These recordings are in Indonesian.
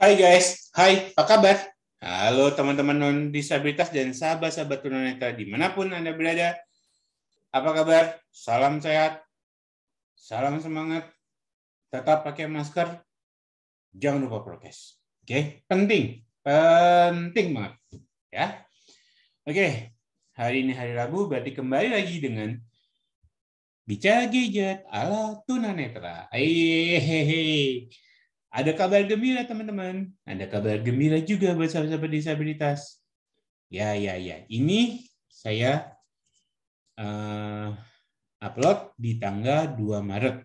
Hai guys, hai, apa kabar? Halo teman-teman non disabilitas dan sahabat-sahabat tunanetra dimanapun Anda berada. Apa kabar? Salam sehat, salam semangat, tetap pakai masker, jangan lupa prokes. Oke, okay? penting, penting banget. Ya, oke, okay. hari ini hari Rabu, berarti kembali lagi dengan Bicara gadget ala tunanetra. Hehehe. Ada kabar gembira teman-teman. Ada kabar gembira juga buat sahabat-sahabat disabilitas. Ya, ya, ya. Ini saya uh, upload di tanggal 2 Maret.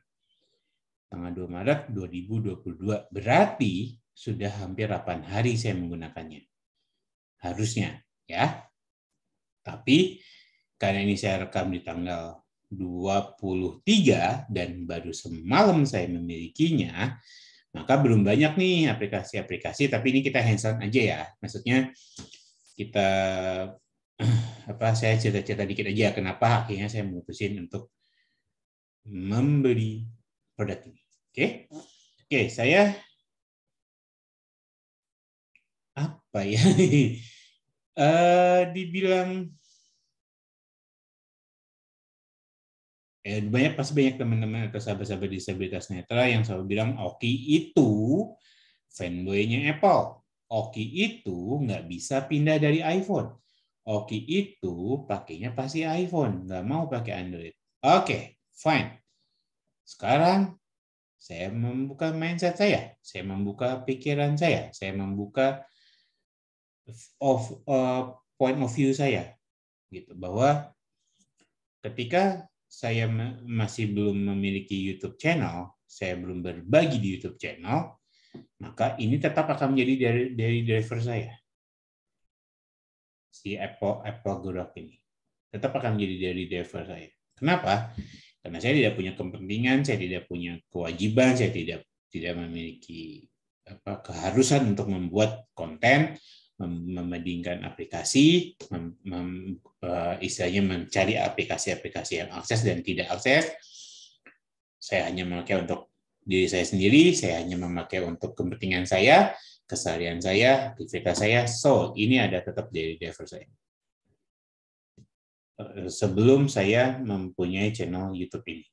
Tanggal 2 Maret 2022. Berarti sudah hampir 8 hari saya menggunakannya. Harusnya, ya. Tapi karena ini saya rekam di tanggal 23 dan baru semalam saya memilikinya, maka belum banyak nih aplikasi-aplikasi, tapi ini kita hands-on aja ya. Maksudnya kita apa saya cerita-cerita dikit aja kenapa akhirnya saya memutusin untuk membeli produk ini. Oke. Okay? Oke, okay, saya apa ya? uh, dibilang eh, banyak pasti banyak teman-teman atau sahabat-sahabat disabilitas netra yang selalu bilang Oki itu fanboynya Apple. Oki itu nggak bisa pindah dari iPhone. Oki itu pakainya pasti iPhone, nggak mau pakai Android. Oke, okay, fine. Sekarang saya membuka mindset saya, saya membuka pikiran saya, saya membuka of uh, point of view saya, gitu bahwa ketika saya masih belum memiliki YouTube channel, saya belum berbagi di YouTube channel, maka ini tetap akan menjadi dari, dari driver saya. Si Apple Apple Gerak ini tetap akan menjadi dari driver saya. Kenapa? Karena saya tidak punya kepentingan, saya tidak punya kewajiban, saya tidak tidak memiliki apa keharusan untuk membuat konten membandingkan aplikasi, mem, mem, eh, istilahnya mencari aplikasi-aplikasi yang akses dan tidak akses. Saya hanya memakai untuk diri saya sendiri, saya hanya memakai untuk kepentingan saya, keseharian saya, aktivitas saya. So, ini ada tetap dari driver saya. Eh, sebelum saya mempunyai channel YouTube ini.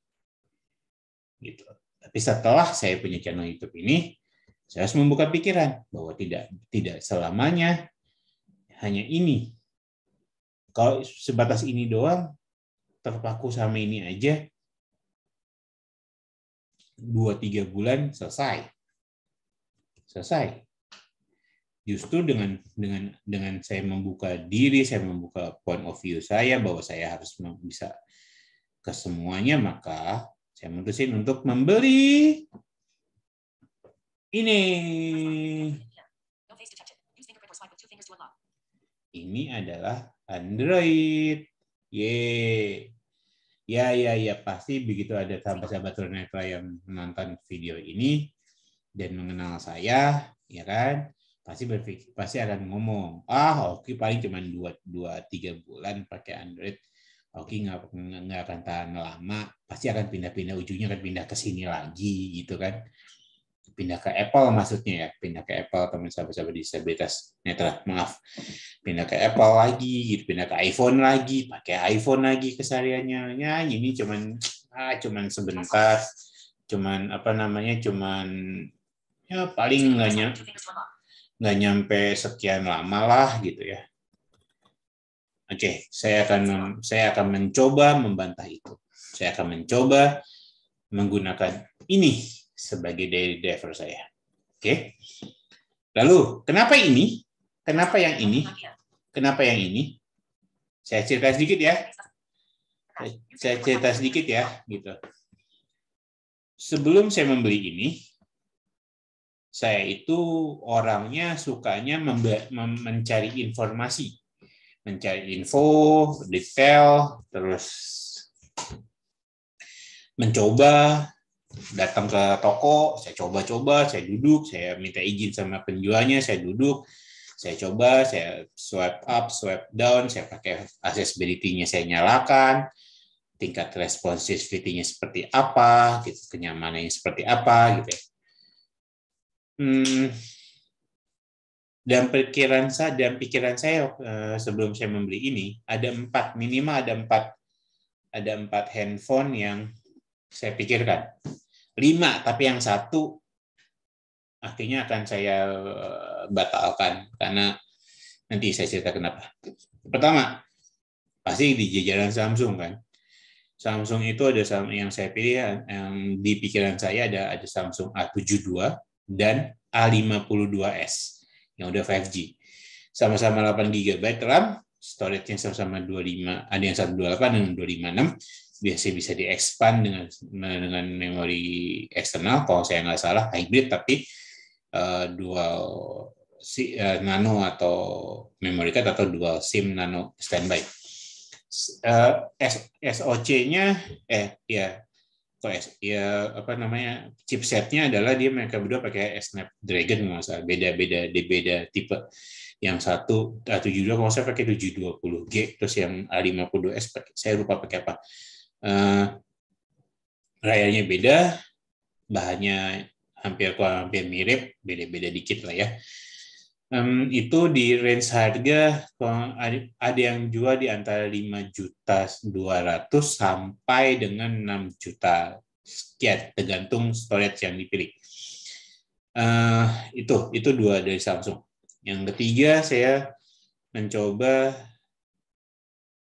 Gitu. Tapi setelah saya punya channel YouTube ini, saya harus membuka pikiran bahwa tidak tidak selamanya hanya ini. Kalau sebatas ini doang, terpaku sama ini aja, dua tiga bulan selesai, selesai. Justru dengan dengan dengan saya membuka diri, saya membuka point of view saya bahwa saya harus bisa ke semuanya, maka saya memutuskan untuk membeli ini. Ini adalah Android. ye Ya, ya, ya. Pasti begitu ada sahabat-sahabat tunanetra yang menonton video ini dan mengenal saya, ya kan? Pasti berpikir, pasti akan ngomong, ah oke paling cuma dua dua tiga bulan pakai Android. Oke nggak nggak akan tahan lama, pasti akan pindah-pindah ujungnya akan pindah ke sini lagi gitu kan pindah ke Apple maksudnya ya pindah ke Apple teman sahabat-sahabat disabilitas netra maaf pindah ke Apple lagi gitu pindah ke iPhone lagi pakai iPhone lagi kesariannya ya ini cuman ah cuman sebentar cuman apa namanya cuman ya paling nggak nyampe nggak nyampe sekian lama lah gitu ya oke okay, saya akan saya akan mencoba membantah itu saya akan mencoba menggunakan ini sebagai daily driver saya. Oke. Lalu, kenapa ini? Kenapa yang ini? Kenapa yang ini? Saya cerita sedikit ya. Saya cerita sedikit ya, gitu. Sebelum saya membeli ini, saya itu orangnya sukanya mencari informasi, mencari info, detail, terus mencoba datang ke toko, saya coba-coba, saya duduk, saya minta izin sama penjualnya, saya duduk, saya coba, saya swipe up, swipe down, saya pakai accessibility-nya saya nyalakan, tingkat responsivity-nya seperti apa, gitu, kenyamanannya seperti apa, gitu. Ya. Hmm, dan pikiran saya dan pikiran saya sebelum saya membeli ini ada empat minimal ada empat ada empat handphone yang saya pikirkan lima, tapi yang satu akhirnya akan saya eh, batalkan karena nanti saya cerita kenapa. Pertama, pasti di jajaran Samsung kan. Samsung itu ada yang saya pilih ya, yang di pikiran saya ada ada Samsung A72 dan A52s yang udah 5G. Sama-sama 8 GB RAM, storage nya sama 25 ada yang 128 lima 256 biasanya bisa diekspand dengan dengan memori eksternal kalau saya nggak salah hybrid tapi uh, dual si, uh, nano atau memory card atau dual SIM nano standby. Uh, eh, SOC-nya eh ya kok ya apa namanya chipsetnya adalah dia mereka berdua pakai Snapdragon nggak beda-beda di beda tipe yang satu ah, tujuh dua kalau saya pakai 720 G terus yang A52s pakai, saya lupa pakai apa uh, beda bahannya hampir hampir mirip beda-beda dikit lah ya um, itu di range harga ada yang jual di antara 5 juta 200 sampai dengan 6 juta sekian tergantung storage yang dipilih. Uh, itu itu dua dari Samsung. Yang ketiga saya mencoba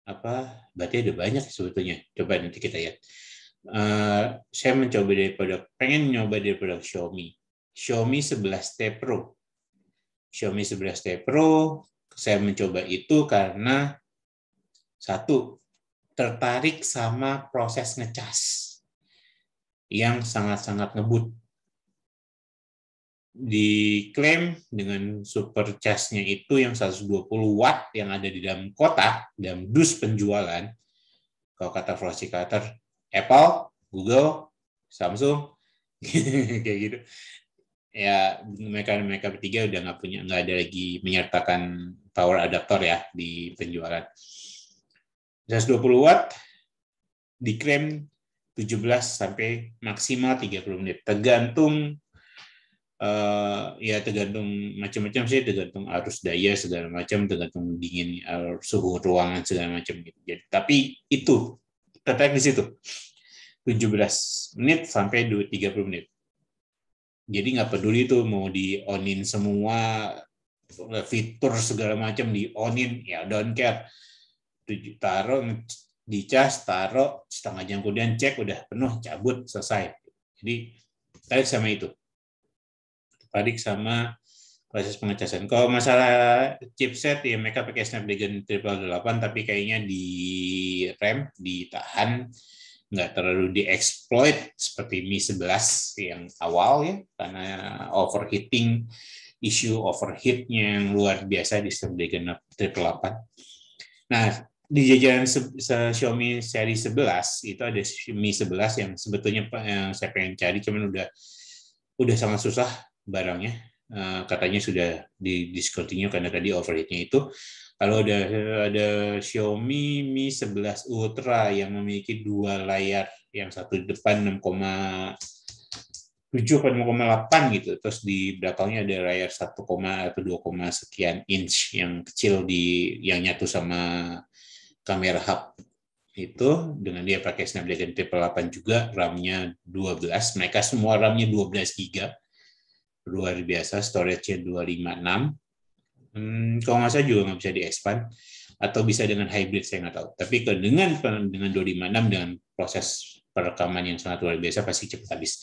apa? Berarti ada banyak sebetulnya. Coba nanti kita lihat. Uh, saya mencoba dari produk pengen nyoba dari produk Xiaomi. Xiaomi 11T Pro Xiaomi 11T Pro, saya mencoba itu karena satu, tertarik sama proses ngecas yang sangat-sangat ngebut. Diklaim dengan super charge-nya itu yang 120 watt yang ada di dalam kotak, dalam dus penjualan, kalau kata Frosty Carter, Apple, Google, Samsung, kayak gitu ya mereka mereka bertiga udah nggak punya nggak ada lagi menyertakan power adaptor ya di penjualan 120 watt diklaim 17 sampai maksimal 30 menit tergantung uh, ya tergantung macam-macam sih tergantung arus daya segala macam tergantung dingin uh, suhu ruangan segala macam gitu jadi tapi itu tetap di situ 17 menit sampai 30 menit jadi nggak peduli tuh mau di onin semua fitur segala macam di onin ya don't care taruh di dicas taruh setengah jam kemudian cek udah penuh cabut selesai jadi tarik sama itu tarik sama proses pengecasan kalau masalah chipset ya mereka pakai Snapdragon 888 tapi kayaknya di rem ditahan nggak terlalu dieksploit seperti Mi 11 yang awal ya karena overheating isu overheatnya yang luar biasa di Snapdragon 8. Nah di jajaran se se Xiaomi seri 11 itu ada Mi 11 yang sebetulnya yang saya pengen cari cuman udah udah sangat susah barangnya eh, katanya sudah di discontinue karena tadi overheatnya itu kalau ada ada Xiaomi Mi 11 Ultra yang memiliki dua layar, yang satu di depan 6,7 atau 6,8 gitu, terus di belakangnya ada layar 1, atau 2, sekian inch yang kecil di yang nyatu sama kamera hub itu dengan dia pakai Snapdragon Triple 8 juga RAM-nya 12 mereka semua RAM-nya 12 GB luar biasa storage-nya 256 hmm, kalau nggak salah juga nggak bisa diekspan atau bisa dengan hybrid saya nggak tahu. Tapi dengan dengan 256 dengan proses perekaman yang sangat luar biasa pasti cepat habis.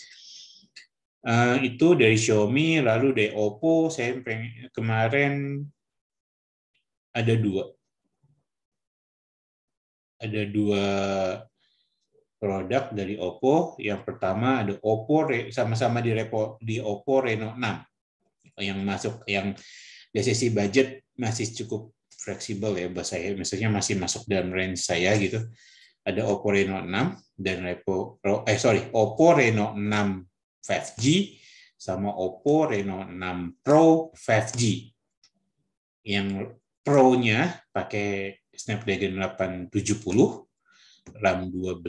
Uh, itu dari Xiaomi, lalu dari Oppo, saya pengen, kemarin ada dua, ada dua produk dari Oppo. Yang pertama ada Oppo sama-sama di, di Oppo Reno 6 yang masuk yang dari ya, sisi budget masih cukup fleksibel ya bahasa saya, maksudnya masih masuk dalam range saya gitu. Ada Oppo Reno 6 dan Repo, eh sorry, Oppo Reno 6 5G sama Oppo Reno 6 Pro 5G. Yang Pro-nya pakai Snapdragon 870 RAM 12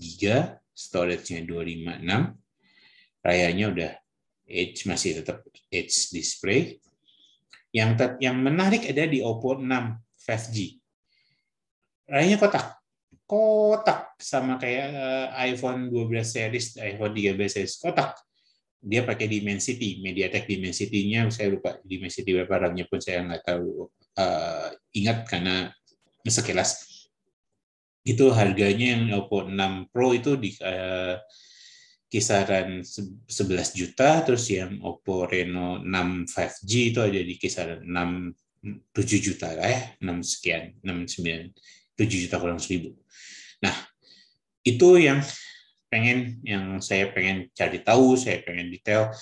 GB, storage-nya 256. Rayanya udah edge masih tetap edge display. Yang yang menarik ada di Oppo 6 5G. Rayanya kotak. Kotak sama kayak eh, iPhone 12 series, iPhone 13 series kotak. Dia pakai Dimensity, MediaTek Dimensity-nya saya lupa Dimensity berapa RAM-nya pun saya nggak tahu uh, ingat karena sekilas itu harganya yang Oppo 6 Pro itu di uh, kisaran 11 juta, terus yang Oppo Reno 6 5G itu ada di kisaran 6 7 juta lah ya, 6 sekian, 6 9 7 juta kurang 1000. Nah, itu yang pengen yang saya pengen cari tahu, saya pengen detail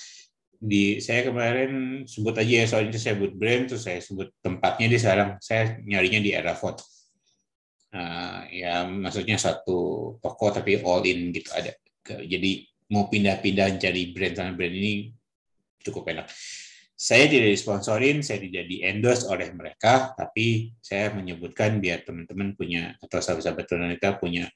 di saya kemarin sebut aja ya soalnya saya sebut brand terus saya sebut tempatnya di sekarang saya nyarinya di foto Uh, ya maksudnya satu toko tapi all in gitu ada jadi mau pindah-pindah jadi brand sama brand ini cukup enak. Saya tidak disponsorin, saya tidak di endorse oleh mereka, tapi saya menyebutkan biar teman-teman punya atau sahabat-sahabat tunanetra punya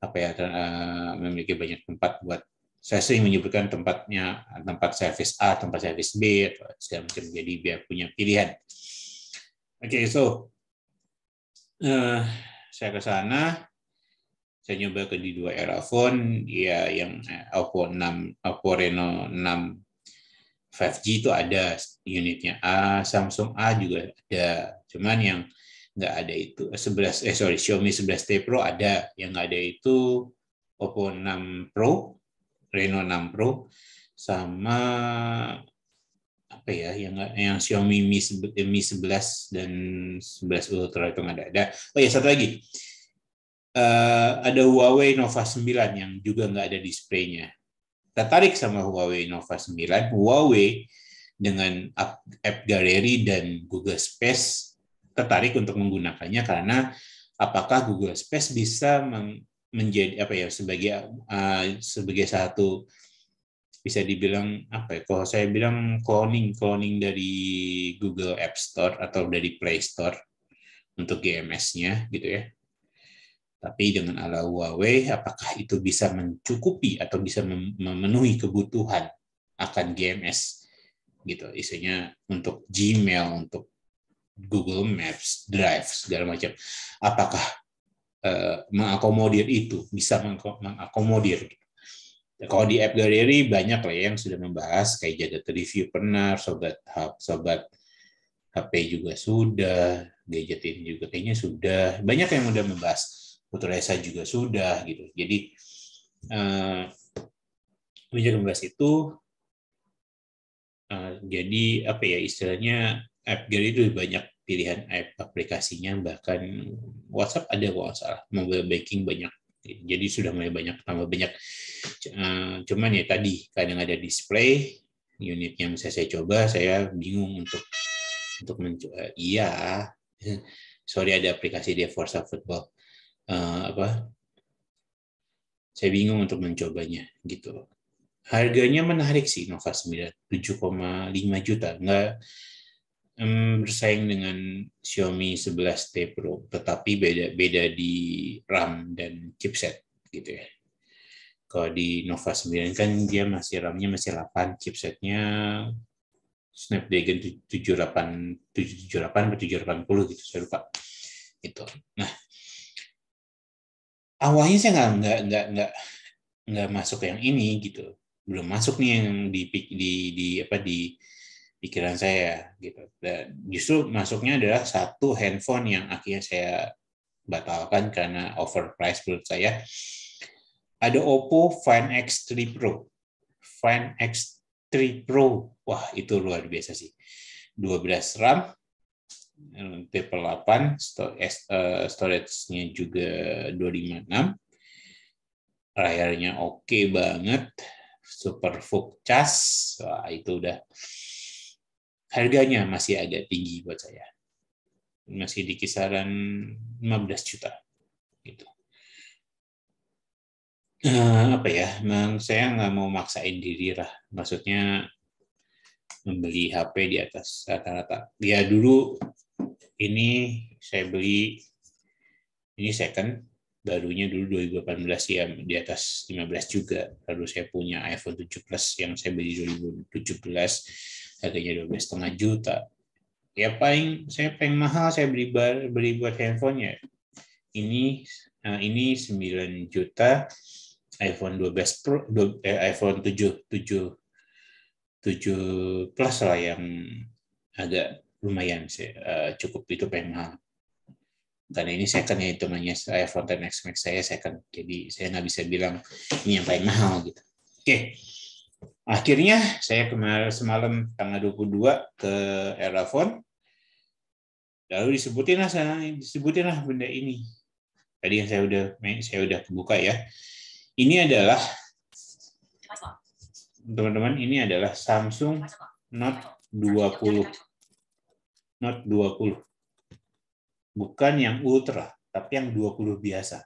apa ya eh, memiliki banyak tempat buat saya sering menyebutkan tempatnya tempat service A, tempat service B atau segala macam jadi biar punya pilihan. Oke, okay, so uh, saya ke sana saya nyoba ke di dua era phone ya yang eh, Oppo 6 Oppo Reno 6 5G itu ada unitnya A, Samsung A juga ada. Cuman yang nggak ada itu 11 eh, eh sorry Xiaomi 11T Pro ada, yang nggak ada itu Oppo 6 Pro, Reno 6 Pro sama apa ya yang yang Xiaomi Mi Mi 11 dan 11 Ultra itu nggak ada. ada. Oh ya satu lagi Eh, ada Huawei Nova 9 yang juga nggak ada displaynya. Tertarik sama Huawei Nova 9, Huawei dengan app, app Gallery dan Google Space tertarik untuk menggunakannya karena apakah Google Space bisa menjadi apa ya sebagai uh, sebagai satu bisa dibilang apa ya kalau saya bilang cloning cloning dari Google App Store atau dari Play Store untuk GMS-nya gitu ya tapi dengan ala Huawei, apakah itu bisa mencukupi atau bisa memenuhi kebutuhan akan GMS? Gitu, isinya untuk Gmail, untuk Google Maps, Drive, segala macam. Apakah uh, mengakomodir itu, bisa mengakomodir? Kalau di App Gallery banyak lah ya yang sudah membahas, kayak Jadat Review pernah, Sobat Hub, Sobat HP juga sudah, gadget ini juga kayaknya sudah. Banyak yang sudah membahas Putra Esa juga sudah gitu. Jadi eh, 2015 itu eh, jadi apa ya istilahnya app jadi itu banyak pilihan app aplikasinya bahkan WhatsApp ada kalau salah mobile banking banyak jadi sudah mulai banyak tambah banyak eh, cuman ya tadi kadang ada display unit yang saya, saya coba saya bingung untuk untuk mencoba iya sorry ada aplikasi dia Forza Football uh, apa saya bingung untuk mencobanya gitu harganya menarik sih Nova 9 7,5 juta nggak um, bersaing dengan Xiaomi 11T Pro tetapi beda beda di RAM dan chipset gitu ya kalau di Nova 9 kan dia masih RAM-nya masih 8, chipsetnya Snapdragon 78, 778 atau 780 gitu saya lupa. Itu. Nah, awalnya saya nggak nggak nggak nggak nggak masuk yang ini gitu belum masuk nih yang di di di apa di pikiran saya gitu dan justru masuknya adalah satu handphone yang akhirnya saya batalkan karena overpriced menurut saya ada Oppo Find X3 Pro Find X3 Pro wah itu luar biasa sih 12 RAM tipe 8, eh, storage-nya juga 256. Layarnya oke okay banget, super cas, itu udah harganya masih agak tinggi buat saya. Masih di kisaran 15 juta gitu. Eh, apa ya, memang saya nggak mau maksain diri lah. Maksudnya membeli HP di atas rata-rata. Ya dulu ini saya beli ini second barunya dulu 2018 ya di atas 15 juga lalu saya punya iPhone 7 Plus yang saya beli 2017 harganya 12 setengah juta ya paling saya paling mahal saya beli bar, beli buat handphone ya ini nah ini 9 juta iPhone 12 Pro eh, iPhone 7 7 7 Plus lah yang agak lumayan sih, uh, cukup itu pengen karena ini second ya hitungannya saya Fountain X Max saya second jadi saya nggak bisa bilang ini yang paling mahal gitu oke okay. akhirnya saya kemarin semalam tanggal 22 ke Erafon lalu disebutin lah sana disebutin lah benda ini tadi yang saya udah saya udah buka ya ini adalah teman-teman ini adalah Samsung Note 20 not 20. Bukan yang ultra, tapi yang 20 biasa.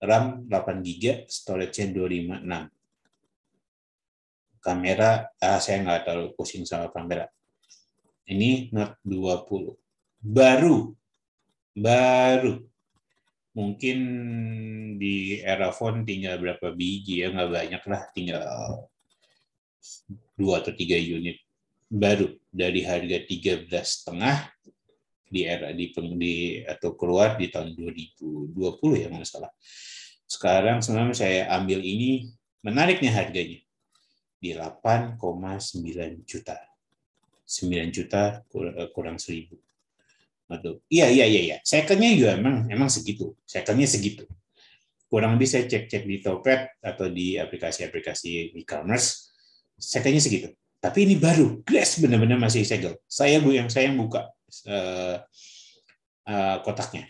RAM 8 GB, storage 256. Kamera, ah, saya nggak terlalu pusing sama kamera. Ini not 20. Baru. Baru. Mungkin di era phone tinggal berapa biji ya, nggak banyak lah, tinggal 2 atau 3 unit baru dari harga belas setengah di era di, di atau keluar di tahun 2020 ya nggak salah. Sekarang sebenarnya saya ambil ini menariknya harganya di 8,9 juta. 9 juta eh, kurang seribu Aduh. Iya iya iya iya. secondnya juga emang emang segitu. secondnya segitu. Kurang bisa cek-cek di Topet atau di aplikasi-aplikasi e-commerce. secondnya segitu tapi ini baru, glass benar-benar masih segel. Saya bu yang saya buka uh, uh, kotaknya.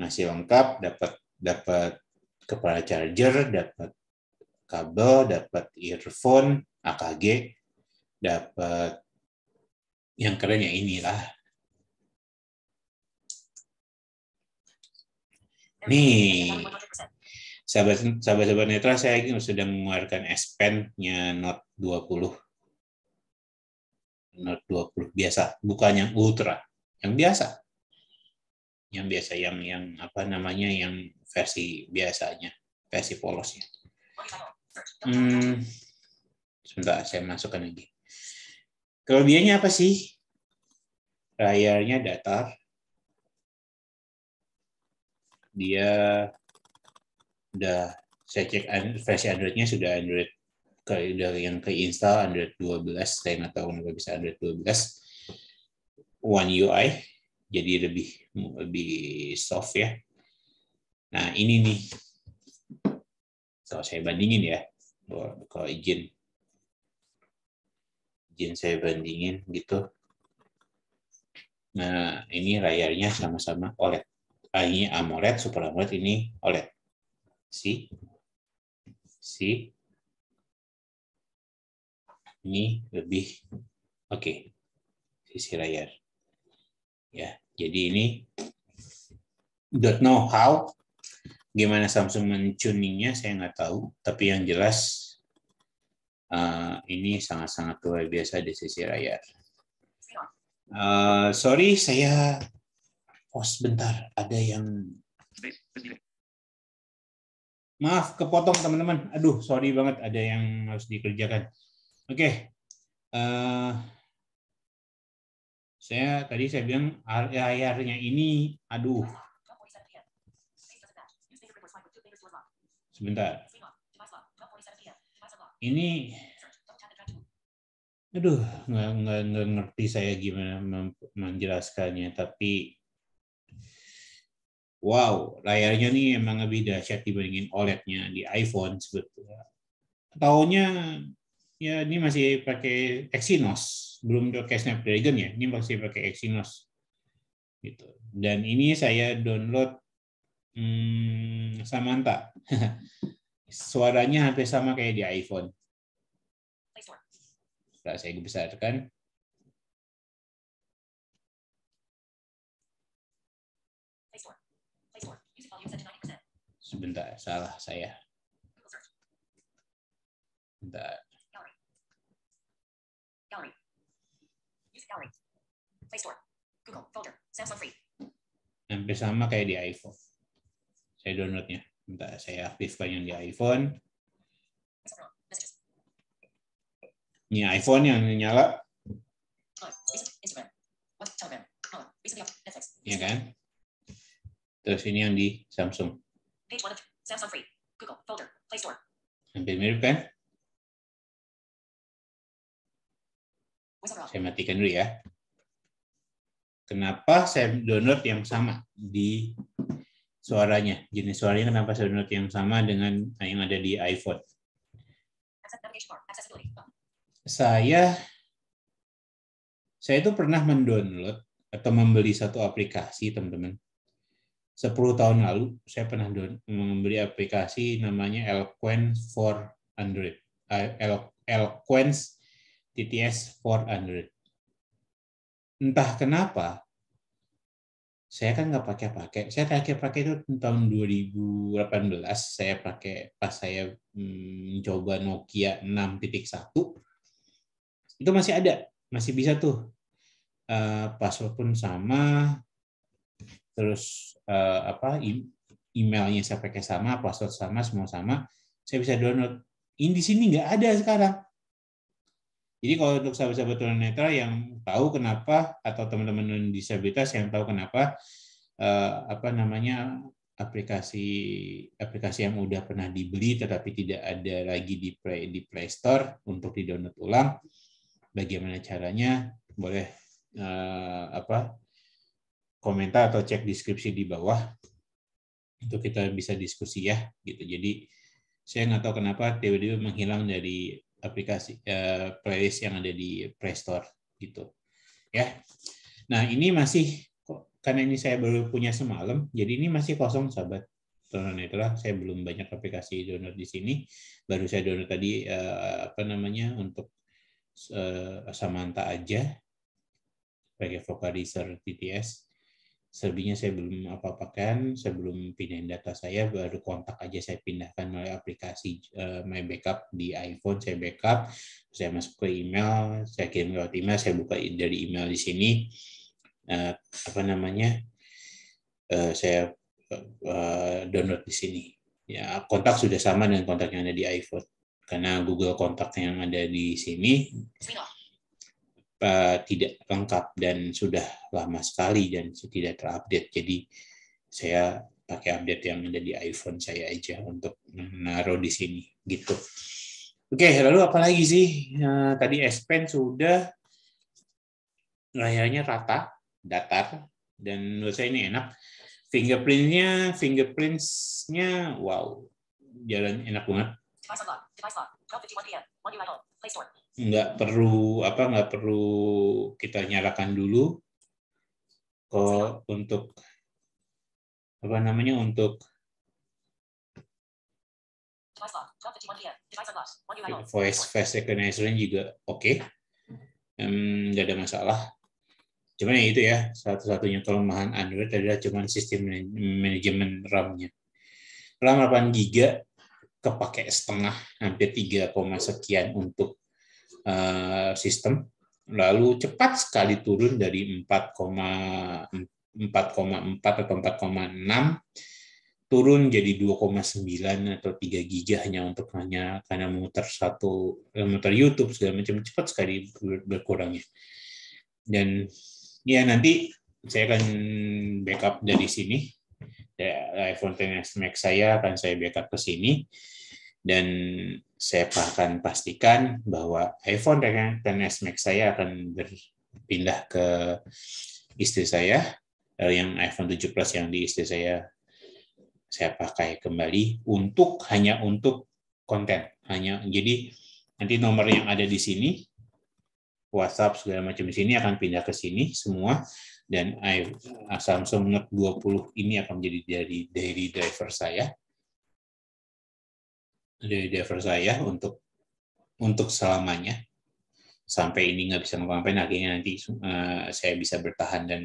Masih lengkap, dapat dapat kepala charger, dapat kabel, dapat earphone, AKG, dapat yang kerennya inilah. Nih, sahabat-sahabat netra saya sedang mengeluarkan S Pen-nya Note 20 20 biasa, bukan yang ultra, yang biasa. Yang biasa yang yang apa namanya yang versi biasanya, versi polosnya. Hmm, sebentar saya masukkan lagi. Kelebihannya apa sih? Layarnya datar. Dia udah saya cek versi Androidnya sudah Android kayak dari yang ke install Android 12 saya nggak tahu kenapa bisa Android 12 One UI jadi lebih lebih soft ya nah ini nih kalau saya bandingin ya kalau izin izin saya bandingin gitu nah ini layarnya sama-sama OLED ah, ini AMOLED Super AMOLED ini OLED si si ini lebih oke okay, sisi layar ya jadi ini don't know how gimana Samsung mencuningnya saya nggak tahu tapi yang jelas uh, ini sangat-sangat luar biasa di sisi layar uh, sorry saya pause bentar ada yang maaf kepotong teman-teman aduh sorry banget ada yang harus dikerjakan Oke, okay. uh, eh, saya tadi saya bilang layarnya ini, aduh. Sebentar. Ini, aduh, nggak, ngerti saya gimana menjelaskannya, tapi wow, layarnya ini emang lebih dahsyat dibandingin OLED-nya di iPhone sebetulnya. Tahunnya ya ini masih pakai Exynos, belum pakai Snapdragon ya, ini masih pakai Exynos. Gitu. Dan ini saya download hmm, Samantha. Suaranya hampir sama kayak di iPhone. Nah, saya besarkan. Sebentar, salah saya. Bentar. Gallery. Music Gallery. Play Store. Google folder. Samsung free. Hampir sama kayak di iPhone. Saya downloadnya. Bentar, saya aktifkan yang di iPhone. Ini iPhone yang nyala. Iya kan? Terus ini yang di Samsung. Samsung free. Google folder. Hampir mirip kan? Saya matikan dulu ya. Kenapa saya download yang sama di suaranya? Jenis suaranya kenapa saya download yang sama dengan yang ada di iPhone? Saya saya itu pernah mendownload atau membeli satu aplikasi, teman-teman. 10 tahun lalu saya pernah membeli aplikasi namanya Eloquence for Android. Eh, Eloquence TTS 400. Entah kenapa, saya kan nggak pakai-pakai. Saya terakhir pakai itu tahun 2018. Saya pakai pas saya hmm, mencoba hmm, Nokia 6.1. Itu masih ada, masih bisa tuh. Eh, password pun sama, terus eh, apa emailnya saya pakai sama, password sama, semua sama. Saya bisa download. Ini di sini nggak ada sekarang jadi kalau untuk sahabat-sahabat tunanetra yang tahu kenapa atau teman-teman disabilitas yang tahu kenapa eh, apa namanya aplikasi aplikasi yang udah pernah dibeli tetapi tidak ada lagi di Play di Play Store untuk di-download ulang bagaimana caranya boleh eh, apa komentar atau cek deskripsi di bawah itu kita bisa diskusi ya gitu jadi saya nggak tahu kenapa tiba-tiba menghilang dari aplikasi uh, playlist yang ada di Play Store gitu. Ya. Nah, ini masih karena ini saya baru punya semalam, jadi ini masih kosong sahabat. netra saya belum banyak aplikasi download di sini. Baru saya download tadi eh, apa namanya untuk eh, Samantha aja sebagai vocalizer TTS serbinya saya belum apa-apakan, saya belum pindahin data saya, baru kontak aja saya pindahkan melalui aplikasi eh, My Backup di iPhone, saya backup, saya masuk ke email, saya kirim lewat email, saya buka dari email di sini, eh, apa namanya, eh, saya download di sini. Ya, kontak sudah sama dengan kontak yang ada di iPhone, karena Google kontak yang ada di sini. Eh, tidak lengkap dan sudah lama sekali dan tidak terupdate. Jadi saya pakai update yang ada di iPhone saya aja untuk naruh di sini gitu. Oke, lalu apa lagi sih? Nah, tadi S Pen sudah layarnya rata, datar, dan menurut saya ini enak. Fingerprintnya, fingerprintsnya, wow, jalan enak banget nggak perlu apa nggak perlu kita nyalakan dulu kok untuk apa namanya untuk voice face recognition juga oke okay. um, nggak ada masalah cuman ya itu ya satu-satunya kelemahan Android adalah cuman sistem manajemen RAM-nya RAM 8 GB kepake setengah hampir 3, sekian untuk Eh, sistem lalu cepat sekali turun dari 4,4 atau 4,6 turun jadi 2,9 atau 3 giga hanya untuk hanya karena muter satu eh, muter YouTube segala macam cepat sekali berkurangnya dan ya nanti saya akan backup dari sini ya, iPhone 10 Max saya akan saya backup ke sini dan saya akan pastikan bahwa iPhone dan S Max saya akan berpindah ke istri saya eh, yang iPhone 7 Plus yang di istri saya saya pakai kembali untuk hanya untuk konten hanya jadi nanti nomor yang ada di sini WhatsApp segala macam di sini akan pindah ke sini semua dan Samsung Note 20 ini akan menjadi dari dari driver saya dari driver saya untuk untuk selamanya sampai ini nggak bisa ngapain akhirnya nanti uh, saya bisa bertahan dan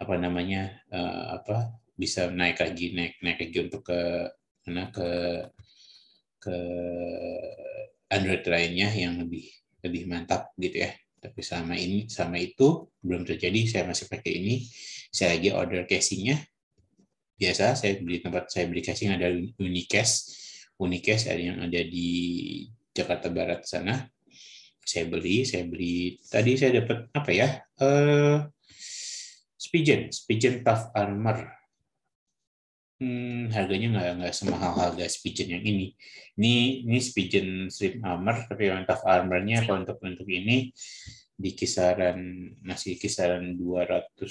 apa namanya uh, apa bisa naik lagi naik naik lagi untuk ke mana ke ke Android lainnya yang lebih lebih mantap gitu ya tapi selama ini sama itu belum terjadi saya masih pakai ini saya lagi order casingnya biasa saya beli tempat saya beli casing ada Unicase Unikes ada ya, yang ada di Jakarta Barat sana. Saya beli, saya beli. Tadi saya dapat apa ya? Uh, Spigen, Spigen Tough Armor. Hmm, harganya nggak nggak semahal harga Spigen yang ini. Ini ini Spigen Slim Armor, tapi yang Tough Armornya kalau untuk untuk ini di kisaran masih kisaran 200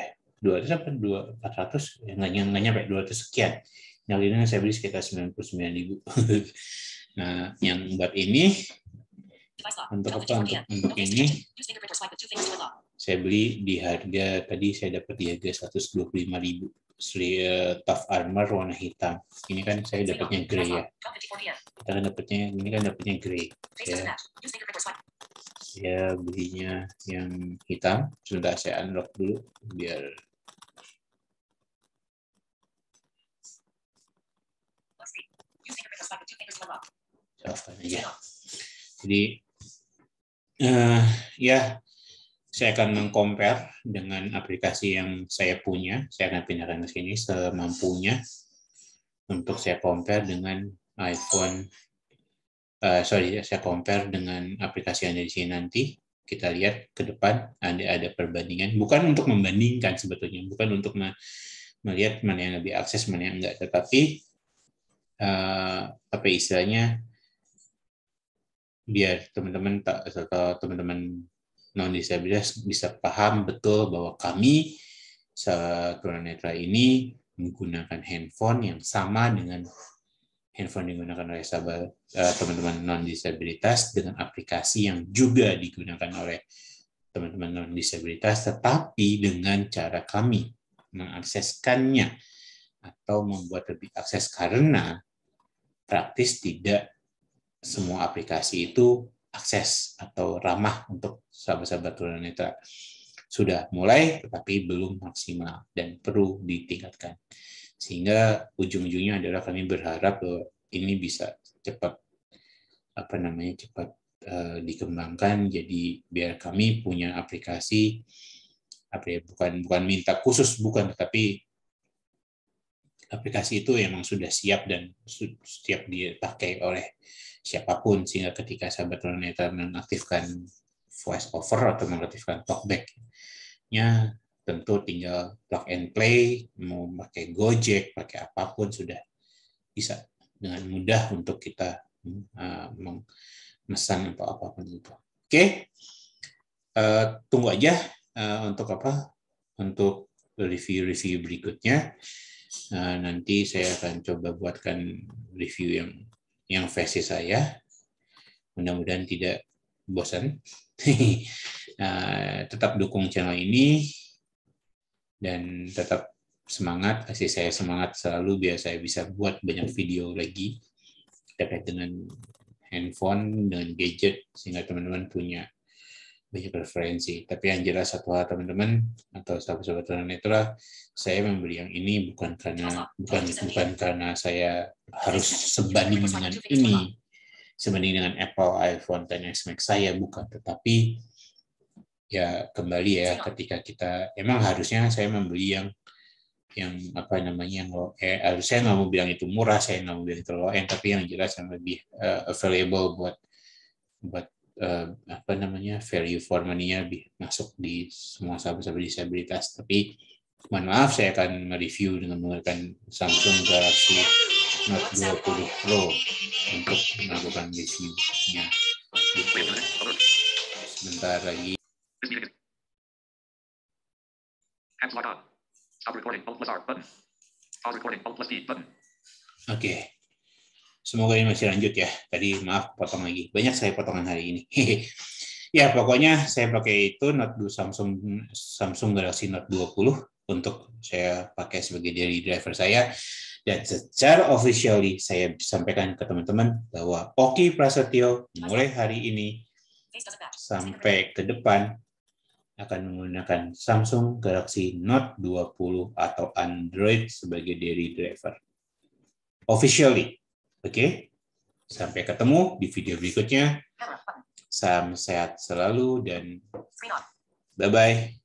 eh 200 apa 200 400 nggak nyampe 200 sekian yang ini saya beli sekitar sembilan puluh sembilan ribu. nah, yang buat ini untuk apa? Untuk, untuk ini saya beli di harga tadi saya dapat di harga lima ribu. Sri eh, tough armor warna hitam. Ini kan saya dapatnya grey ya. Kita kan dapatnya ini kan dapatnya grey Ya. Saya belinya yang hitam. Sudah saya unlock dulu biar jawaban aja. Iya. Jadi uh, ya saya akan mengcompare dengan aplikasi yang saya punya. Saya akan pindahkan ke sini semampunya untuk saya compare dengan iPhone. Uh, sorry, saya compare dengan aplikasi yang ada di sini nanti. Kita lihat ke depan ada ada perbandingan. Bukan untuk membandingkan sebetulnya, bukan untuk melihat mana yang lebih akses, mana yang enggak, tetapi uh, apa istilahnya biar teman-teman tak atau teman-teman non disabilitas bisa paham betul bahwa kami tunanetra ini menggunakan handphone yang sama dengan handphone yang digunakan oleh eh, teman-teman non disabilitas dengan aplikasi yang juga digunakan oleh teman-teman non disabilitas tetapi dengan cara kami mengakseskannya atau membuat lebih akses karena praktis tidak semua aplikasi itu akses atau ramah untuk sahabat-sahabat tunanetra. Sudah mulai, tetapi belum maksimal dan perlu ditingkatkan. Sehingga ujung-ujungnya adalah kami berharap bahwa ini bisa cepat apa namanya cepat uh, dikembangkan jadi biar kami punya aplikasi apa ya bukan bukan minta khusus bukan tetapi aplikasi itu emang sudah siap dan siap dipakai oleh siapapun sehingga ketika sahabat tunanetra menonaktifkan voice over atau mengaktifkan talkback tentu tinggal plug and play mau pakai Gojek pakai apapun sudah bisa dengan mudah untuk kita uh, memesan atau apapun itu oke uh, tunggu aja uh, untuk apa untuk review-review berikutnya Eh, nanti saya akan coba buatkan review yang yang versi saya. Mudah-mudahan tidak bosan. Eh, tetap dukung channel ini dan tetap semangat, kasih saya semangat selalu biar saya bisa buat banyak video lagi terkait dengan handphone, dengan gadget, sehingga teman-teman punya banyak referensi. Tapi yang jelas satu hal teman-teman atau sahabat-sahabat teman itulah saya membeli yang ini bukan karena bukan bukan karena saya harus sebanding dengan ini sebanding dengan Apple iPhone 10s Max saya bukan tetapi ya kembali ya ketika kita emang harusnya saya membeli yang yang apa namanya yang low eh, saya nggak mau bilang itu murah saya nggak mau bilang itu low end tapi yang jelas yang lebih uh, available buat buat uh, apa namanya value for money-nya masuk di semua sahabat-sahabat disabilitas. Tapi mohon maaf saya akan mereview dengan menggunakan Samsung Galaxy Note 20 Pro untuk melakukan reviewnya. Gitu. Sebentar lagi. Oke. Okay. Semoga ini masih lanjut ya. Tadi maaf potong lagi. Banyak saya potongan hari ini. ya pokoknya saya pakai itu Note 2 Samsung Samsung Galaxy Note 20 untuk saya pakai sebagai daily driver saya dan secara officially saya sampaikan ke teman-teman bahwa Oki Prasetyo mulai hari ini sampai ke depan akan menggunakan Samsung Galaxy Note 20 atau Android sebagai daily driver. Officially, Oke, sampai ketemu di video berikutnya. Salam sehat selalu dan bye-bye.